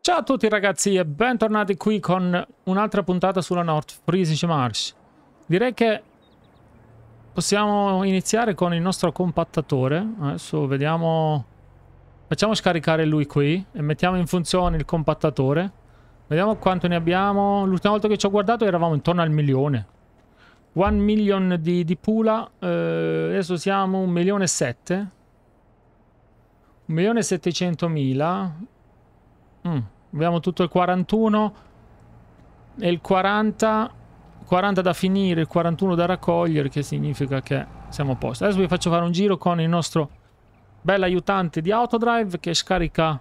Ciao a tutti ragazzi e bentornati qui con un'altra puntata sulla North Frisic Marsh. Direi che possiamo iniziare con il nostro compattatore. Adesso vediamo... Facciamo scaricare lui qui e mettiamo in funzione il compattatore. Vediamo quanto ne abbiamo. L'ultima volta che ci ho guardato eravamo intorno al milione. One million di, di pula. Eh, adesso siamo 1 milione e 7. 1 milione e 700 Mm. Abbiamo tutto il 41 e il 40. 40 da finire, il 41 da raccogliere, che significa che siamo a posto. Adesso vi faccio fare un giro con il nostro bel aiutante di Autodrive che scarica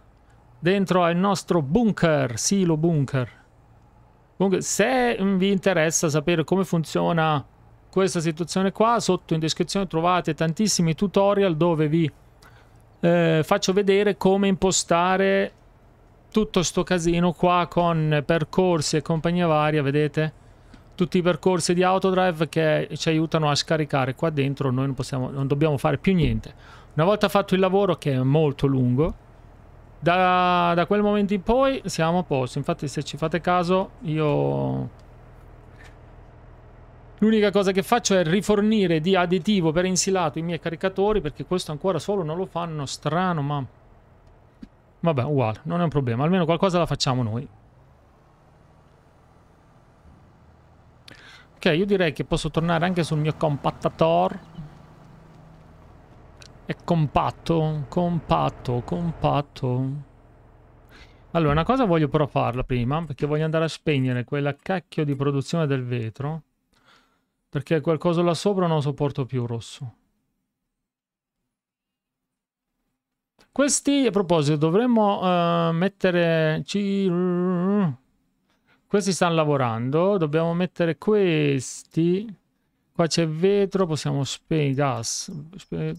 dentro al nostro bunker, silo bunker. Comunque, se vi interessa sapere come funziona questa situazione qua, sotto in descrizione trovate tantissimi tutorial dove vi eh, faccio vedere come impostare tutto sto casino qua con percorsi e compagnia varia, vedete? Tutti i percorsi di Autodrive che ci aiutano a scaricare qua dentro, noi non, possiamo, non dobbiamo fare più niente. Una volta fatto il lavoro, che è molto lungo, da, da, quel momento in poi siamo a posto. Infatti, se ci fate caso, io. L'unica cosa che faccio è rifornire di additivo per insilato i miei caricatori perché questo ancora solo non lo fanno. Strano, ma. Vabbè, uguale, non è un problema. Almeno qualcosa la facciamo noi. Ok, io direi che posso tornare anche sul mio compactator. È compatto, compatto, compatto. Allora, una cosa voglio però farla prima, perché voglio andare a spegnere quella cacchio di produzione del vetro, perché qualcosa là sopra non sopporto più rosso. Questi, a proposito, dovremmo uh, mettere... Ci... Questi stanno lavorando, dobbiamo mettere questi... Qua c'è vetro, possiamo spegnere gas.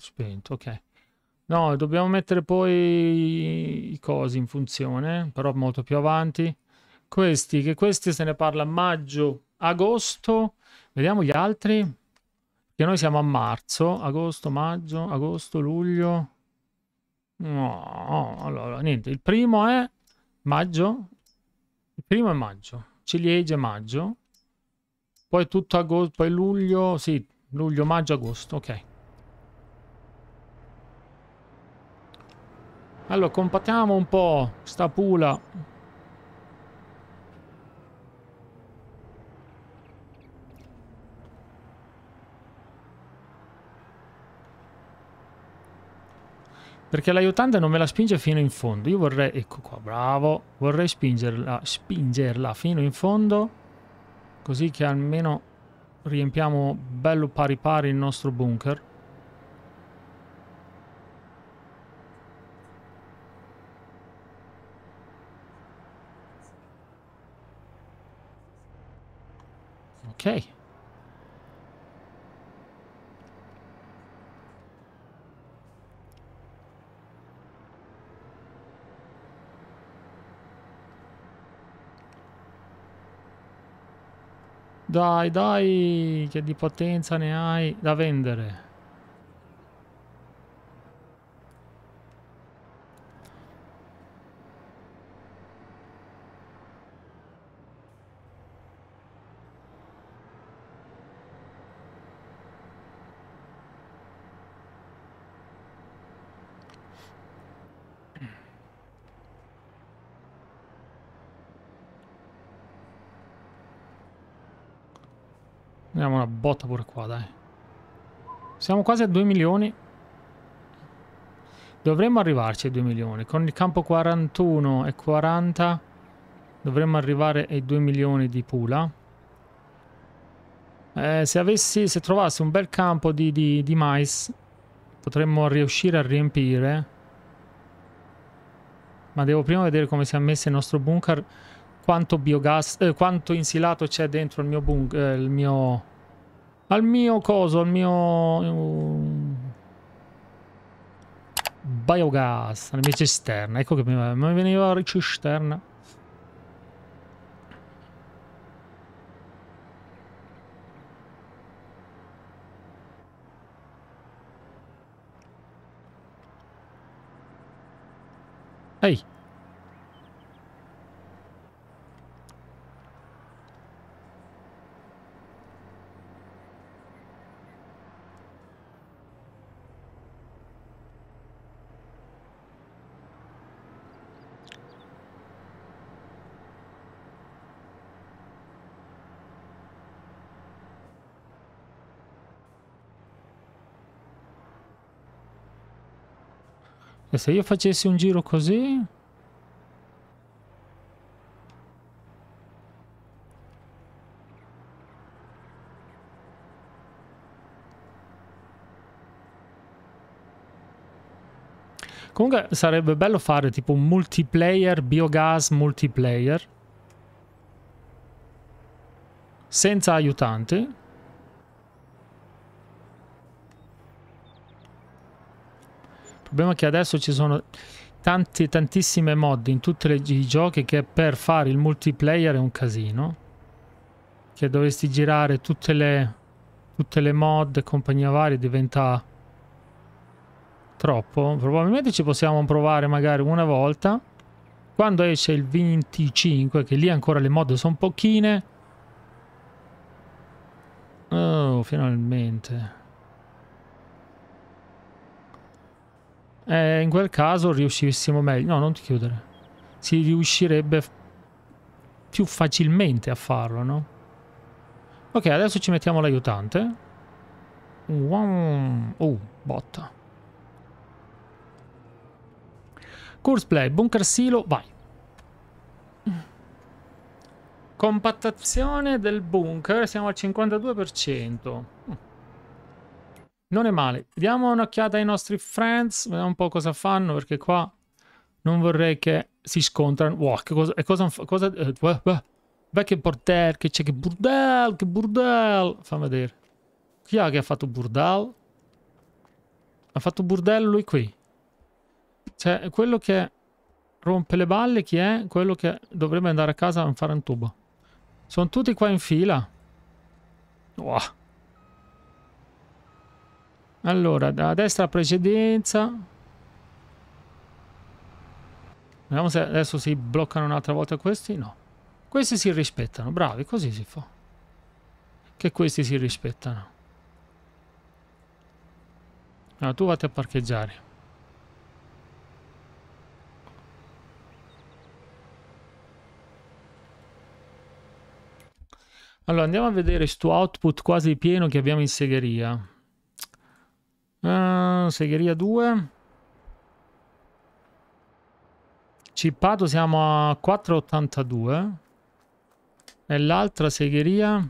spento, ok. No, dobbiamo mettere poi i cosi in funzione, però molto più avanti. Questi, che questi se ne parla maggio, agosto. Vediamo gli altri. Che noi siamo a marzo, agosto, maggio, agosto, luglio. No, allora, niente. Il primo è maggio. Il primo è maggio. Ciliegie maggio. Poi tutto agosto, poi luglio, sì, luglio, maggio, agosto, ok. Allora, compatiamo un po' sta pula. Perché l'aiutante non me la spinge fino in fondo. Io vorrei... Ecco qua, bravo. Vorrei spingerla, spingerla fino in fondo così che almeno riempiamo bello pari pari il nostro bunker. Ok. Dai, dai, che di potenza ne hai da vendere. Andiamo una botta pure qua, dai. Siamo quasi a 2 milioni. Dovremmo arrivarci ai 2 milioni. Con il campo 41 e 40 dovremmo arrivare ai 2 milioni di pula. Eh, se, avessi, se trovassi un bel campo di, di, di mais potremmo riuscire a riempire. Ma devo prima vedere come si è messo il nostro bunker quanto biogas, eh, quanto insilato c'è dentro il mio bung, eh, il mio, al mio coso, al mio uh, biogas, alla mia cisterna, ecco che mi, mi veniva la cisterna. Ehi. Hey. E se io facessi un giro così... Comunque sarebbe bello fare tipo un multiplayer, biogas multiplayer. Senza aiutanti. problema è che adesso ci sono tanti, tantissime mod in tutti i giochi che per fare il multiplayer è un casino. Che dovresti girare tutte le, tutte le mod e compagnia varia diventa troppo. Probabilmente ci possiamo provare magari una volta. Quando esce il 25, che lì ancora le mod sono pochine. Oh, finalmente. Eh, in quel caso riuscissimo meglio. No, non ti chiudere. Si riuscirebbe più facilmente a farlo, no? Ok, adesso ci mettiamo l'aiutante. Wow. Oh, uh, botta. Course play, bunker silo, vai. Compattazione del bunker, siamo al 52%. Non è male. Diamo un'occhiata ai nostri friends, vediamo un po' cosa fanno, perché qua non vorrei che si scontrano. Wow, che cosa... cosa, cosa eh, bah, bah. Beh, che porter, che c'è, che burdel, che burdel. Fammi vedere. Chi è che ha fatto burdel? Ha fatto burdel lui qui. Cioè, quello che rompe le balle, chi è? Quello che dovrebbe andare a casa a fare un tubo. Sono tutti qua in fila. Wow. Allora, da destra precedenza. Vediamo se adesso si bloccano un'altra volta questi. No. Questi si rispettano, bravi, così si fa. Che questi si rispettano. Allora, tu vate a parcheggiare. Allora, andiamo a vedere sto output quasi pieno che abbiamo in segheria. Uh, segheria 2. Cippato siamo a 4,82. E l'altra segheria...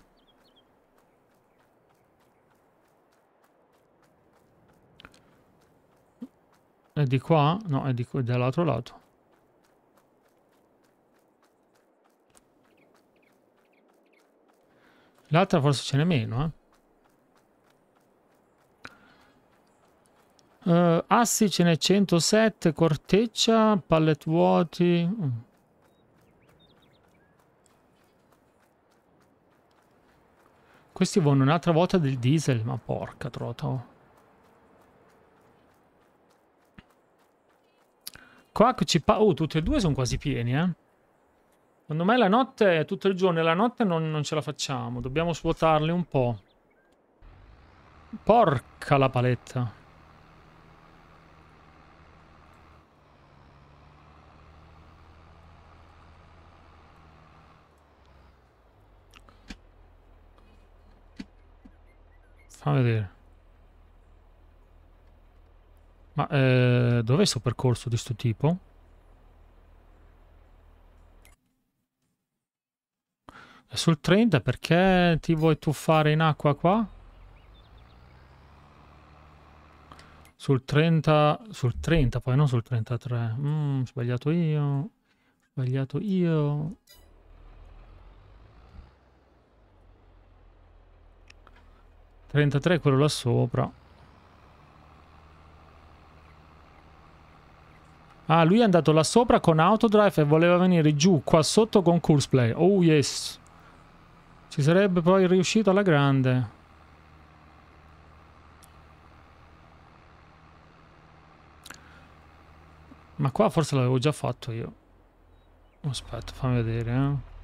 È di qua? No, è di qua, è dall'altro lato. L'altra forse ce n'è meno, eh. Uh, assi ce n'è 107, corteccia, pallet vuoti... Questi vanno un'altra volta del diesel, ma porca trota. Oh. Qua ci pa... Oh, tutti e due sono quasi pieni, eh. Secondo me la notte, tutto il giorno e la notte non, non ce la facciamo. Dobbiamo svuotarli un po'. Porca la paletta. Fa vedere. Ma eh, dov'è sto percorso di sto tipo? È sul 30 perché ti vuoi tuffare in acqua qua? Sul 30, sul 30 poi non sul 33. Mm, sbagliato io. Sbagliato io. 33 è quello là sopra. Ah, lui è andato là sopra con autodrive e voleva venire giù qua sotto con course play. Oh yes. Ci sarebbe poi riuscito alla grande. Ma qua forse l'avevo già fatto io. Aspetta, fammi vedere, eh.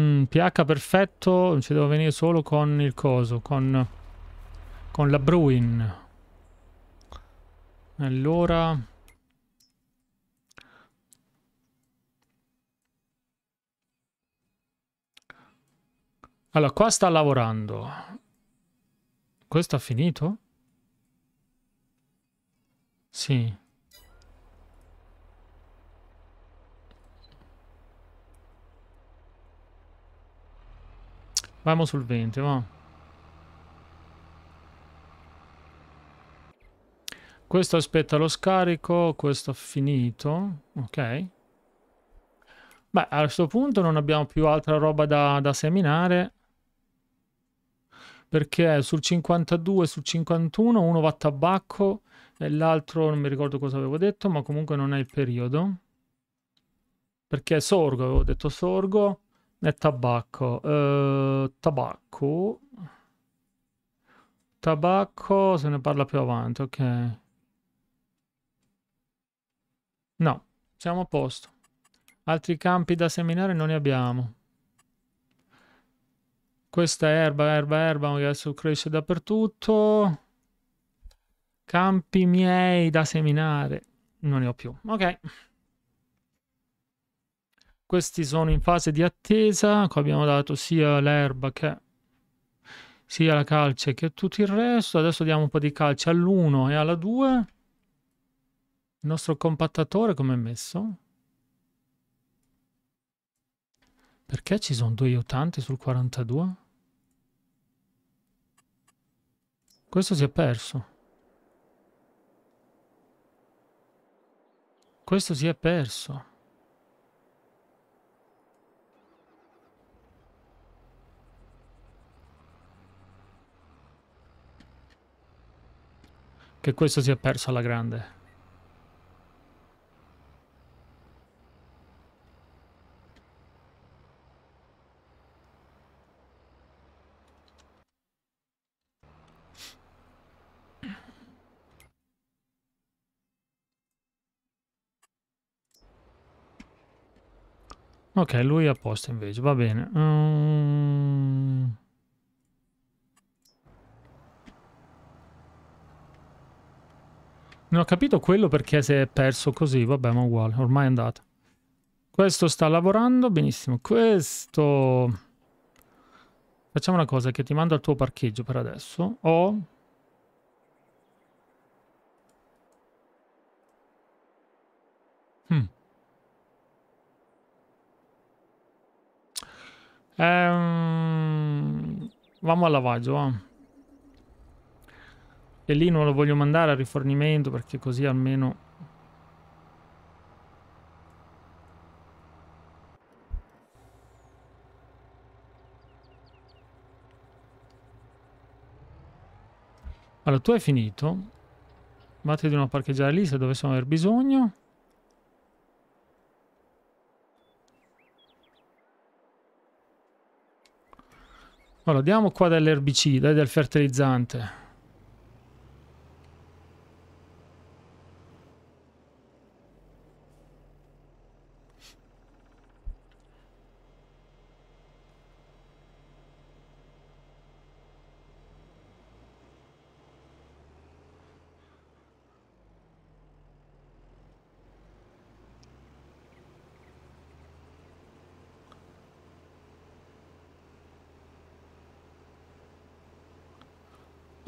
Mm, pH perfetto, ci devo venire solo con il coso, con, con la Bruin. Allora... Allora, qua sta lavorando. Questo ha finito? Sì. Vamo sul 20, va. Questo aspetta lo scarico, questo finito, ok. Beh, a questo punto non abbiamo più altra roba da, da seminare. Perché sul 52 e sul 51 uno va tabacco e l'altro non mi ricordo cosa avevo detto, ma comunque non è il periodo. Perché è sorgo, avevo detto sorgo e tabacco. Uh, tabacco. Tabacco se ne parla più avanti, ok. No, siamo a posto. Altri campi da seminare non ne abbiamo. Questa è erba, erba, erba, che adesso cresce dappertutto. Campi miei da seminare. Non ne ho più. Ok. Questi sono in fase di attesa, qua abbiamo dato sia l'erba che sia la calce che tutto il resto. Adesso diamo un po' di calce all'1 e alla 2. Il nostro compattatore come è messo? Perché ci sono due iotanti sul 42? Questo si è perso. Questo si è perso. che questo si è perso alla grande. Ok, lui è a posto invece, va bene. Um... Non ho capito quello perché si è perso così, vabbè ma uguale, ormai è andato. Questo sta lavorando benissimo, questo... Facciamo una cosa, che ti mando al tuo parcheggio per adesso, o... Hmm. Ehm... Vamo al lavaggio, va. E lì non lo voglio mandare al rifornimento perché così almeno... Allora, tu hai finito. Vatti di nuovo a parcheggiare lì se dovessimo aver bisogno. Allora, diamo qua dell'erbicida e eh, del fertilizzante.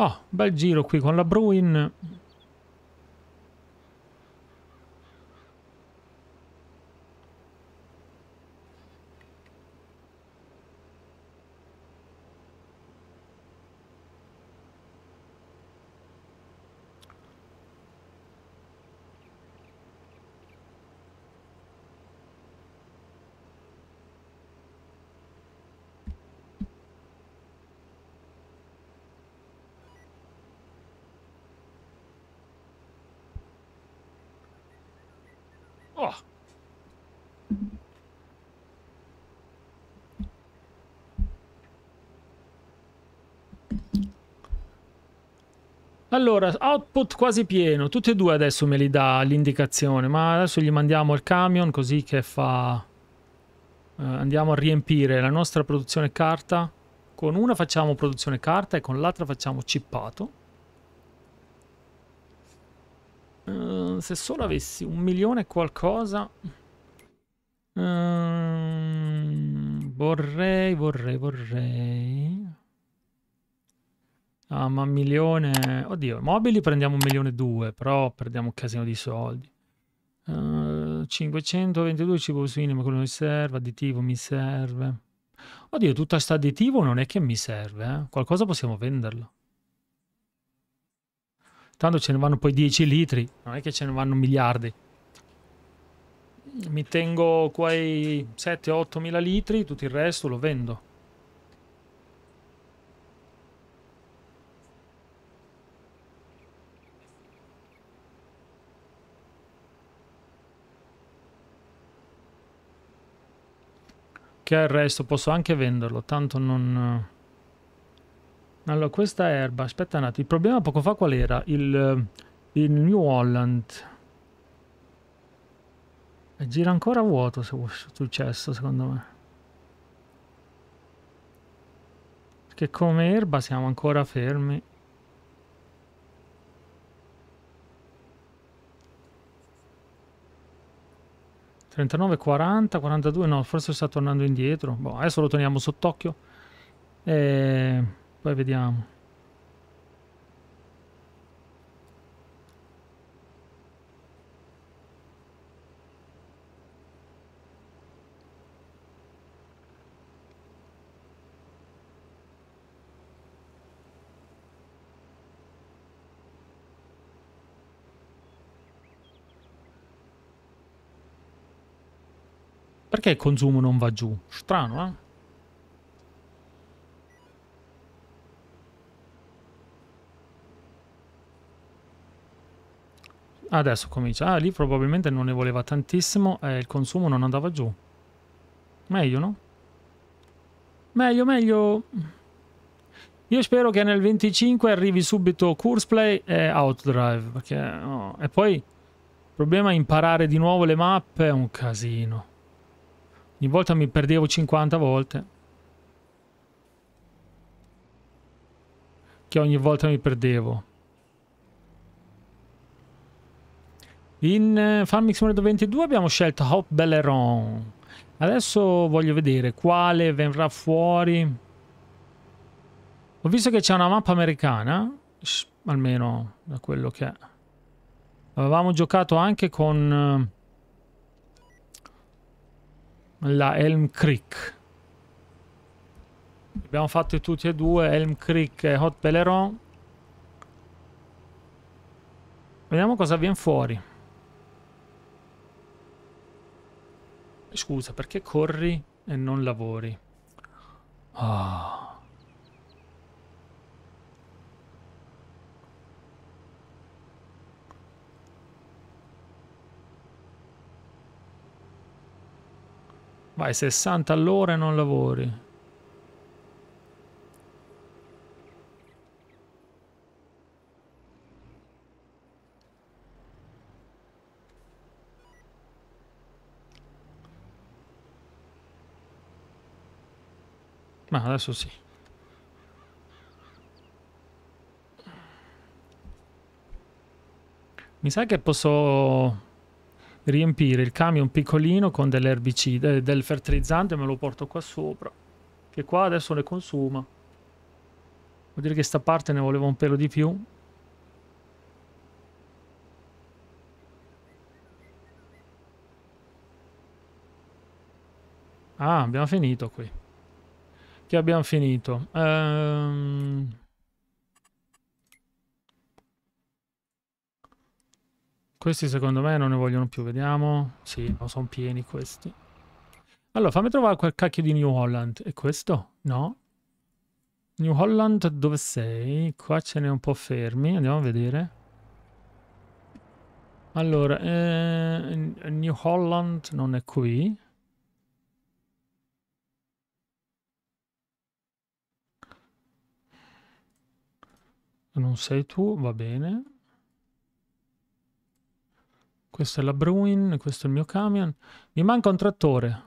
Oh, bel giro qui con la Bruin. Allora, output quasi pieno. Tutti e due adesso me li dà l'indicazione, ma adesso gli mandiamo il camion così che fa... Eh, andiamo a riempire la nostra produzione carta. Con una facciamo produzione carta e con l'altra facciamo cippato. Uh, eh, se solo avessi un milione qualcosa... Uh, vorrei, vorrei, vorrei... Ah, ma un milione... Oddio, mobili prendiamo un milione e due, però perdiamo un casino di soldi. Uh, eh, 522 cibo suino, ma quello mi serve, additivo mi serve. Oddio, tutto questo additivo non è che mi serve, eh? qualcosa possiamo venderlo. Tanto ce ne vanno poi 10 litri, non è che ce ne vanno miliardi. Mi tengo quei 7-8 mila litri, tutto il resto lo vendo. il resto posso anche venderlo, tanto non... Eh. Allora, questa erba, aspetta un attimo, il problema poco fa qual era? Il, eh, il New Holland. E gira ancora vuoto, se è successo, secondo me. Perché come erba siamo ancora fermi. 39, 40, 42, no, forse sta tornando indietro. Boh, adesso lo teniamo sott'occhio. E poi vediamo. Perché il consumo non va giù? Strano, eh? Adesso comincia. Ah, lì probabilmente non ne voleva tantissimo e il consumo non andava giù. Meglio, no? Meglio, meglio. Io spero che nel 25 arrivi subito Curseplay e Outdrive. Perché, oh. E poi il problema è imparare di nuovo le mappe è un casino. Ogni volta mi perdevo 50 volte. Che ogni volta mi perdevo. In Farming Farmix 22 abbiamo scelto Hop Belleron. Adesso voglio vedere quale verrà fuori. Ho visto che c'è una mappa americana, almeno da quello che è. Avevamo giocato anche con... Eh, la Elm Creek. Abbiamo fatto tutti e due, Elm Creek e Hot Peleron. Vediamo cosa viene fuori. Scusa, perché corri e non lavori? Ah... Oh. Vai 60 all'ora e non lavori. Ma adesso sì. Mi sa che posso riempire il camion piccolino con dell'erbicida, eh, del fertilizzante, me lo porto qua sopra, che qua adesso ne consuma. Vuol dire che sta parte ne voleva un pelo di più. Ah, abbiamo finito qui. Che abbiamo finito. Ehm... Questi secondo me non ne vogliono più, vediamo. Sì, no, sono pieni questi. Allora, fammi trovare quel cacchio di New Holland. E questo? No. New Holland, dove sei? Qua ce n'è un po' fermi, andiamo a vedere. Allora, eh, New Holland non è qui. Non sei tu, va bene. Questa è la Bruin, questo è il mio camion. Mi manca un trattore.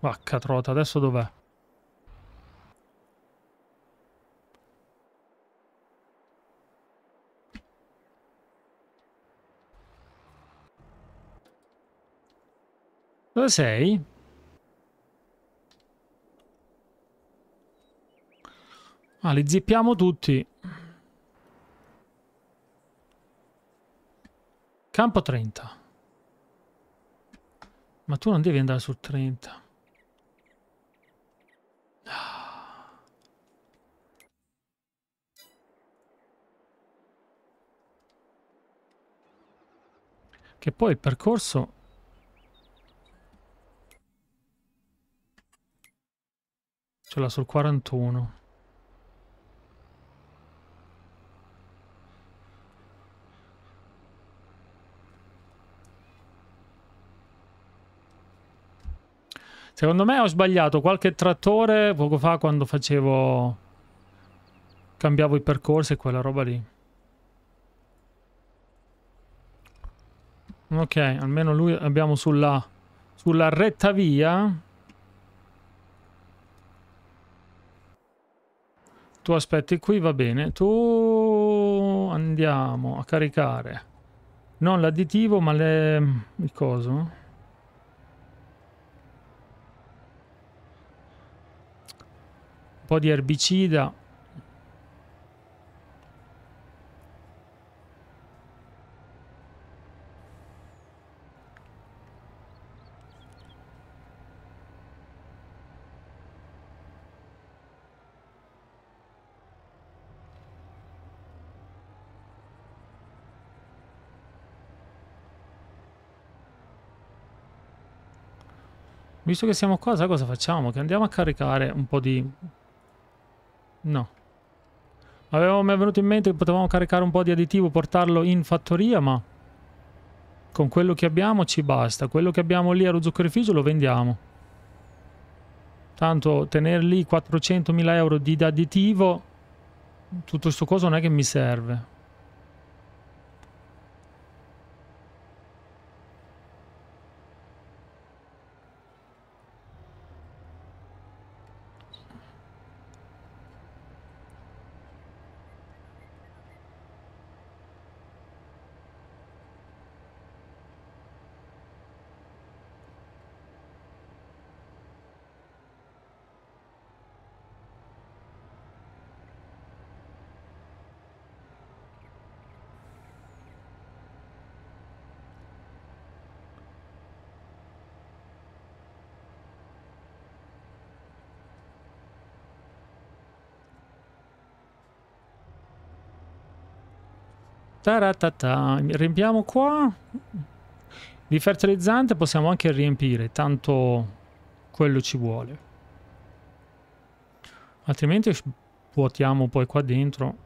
Vacca trota, adesso dov'è? Dove sei? Ma li zippiamo tutti. Campo 30. Ma tu non devi andare sul 30. Che poi il percorso... Ce l'ha sul 41. Secondo me ho sbagliato qualche trattore poco fa quando facevo... Cambiavo i percorsi e quella roba lì. Ok, almeno lui abbiamo sulla, sulla retta via. Tu aspetti qui, va bene. Tu andiamo a caricare. Non l'additivo, ma le... il coso. Un po' di erbicida. Visto che siamo qua, sai cosa facciamo? Che andiamo a caricare un po' di No. Avevo, mi è venuto in mente che potevamo caricare un po' di additivo, portarlo in fattoria, ma con quello che abbiamo ci basta. Quello che abbiamo lì allo zuccherificio lo vendiamo. Tanto tenere lì 400.000 euro di additivo, tutto questo coso non è che mi serve. Taratata. Riempiamo qua. Di fertilizzante possiamo anche riempire, tanto quello ci vuole. Altrimenti vuotiamo poi qua dentro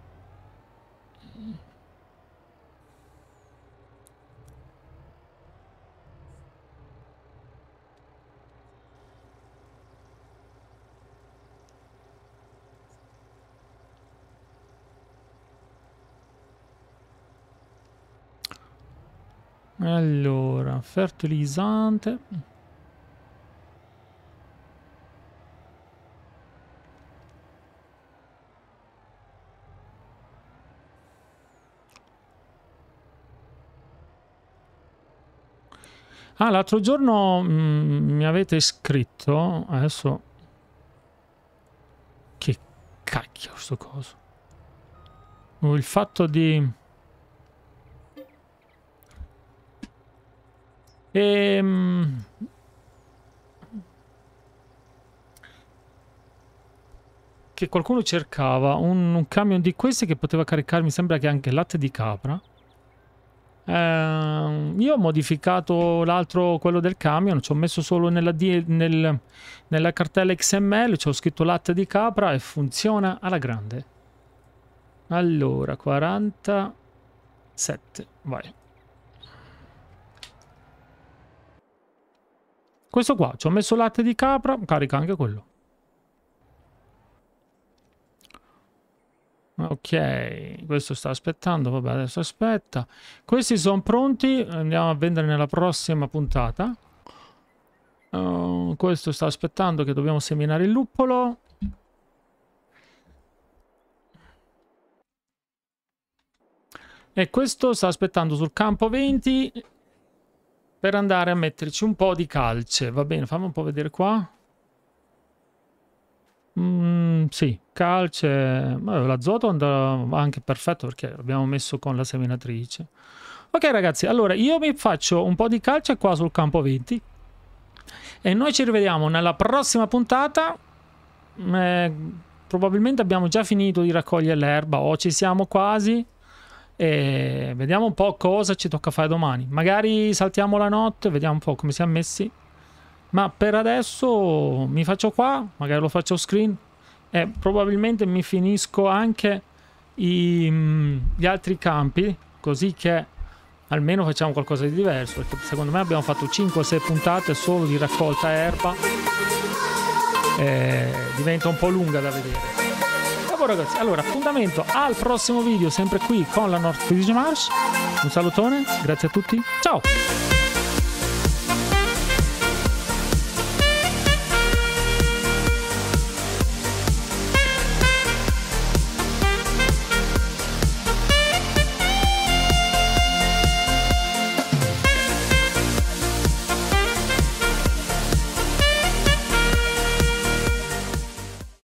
Allora, fertilizzante. Ah, l'altro giorno mh, mm, mi avete scritto, adesso... Che cacchio sto coso. Il fatto di... Ehm... Che qualcuno cercava un, un, camion di questi che poteva caricare, mi sembra che anche latte di capra. Eh, io ho modificato l'altro, quello del camion, ci ho messo solo nella, nel, nella cartella XML, ci ho scritto latte di capra e funziona alla grande. Allora, 47, vai. Questo qua, ci ho messo latte di capra, carica anche quello. Ok, questo sta aspettando, vabbè adesso aspetta. Questi sono pronti, andiamo a vendere nella prossima puntata. Uh, questo sta aspettando che dobbiamo seminare il luppolo. E questo sta aspettando sul campo 20 per andare a metterci un po' di calce. Va bene, fammi un po' vedere qua. Mm, sì, calce. L'azoto andrà anche perfetto perché l'abbiamo messo con la seminatrice. Ok ragazzi, allora io mi faccio un po' di calce qua sul campo 20 e noi ci rivediamo nella prossima puntata. Eh, probabilmente abbiamo già finito di raccogliere l'erba o ci siamo quasi. E vediamo un po' cosa ci tocca fare domani. Magari saltiamo la notte, vediamo un po' come siamo messi. Ma per adesso mi faccio qua, magari lo faccio screen e probabilmente mi finisco anche i, mm, gli altri campi, così che almeno facciamo qualcosa di diverso, perché secondo me abbiamo fatto 5-6 puntate solo di raccolta erba. E diventa un po' lunga da vedere ragazzi allora appuntamento al prossimo video sempre qui con la North Physics Marsh un salutone grazie a tutti ciao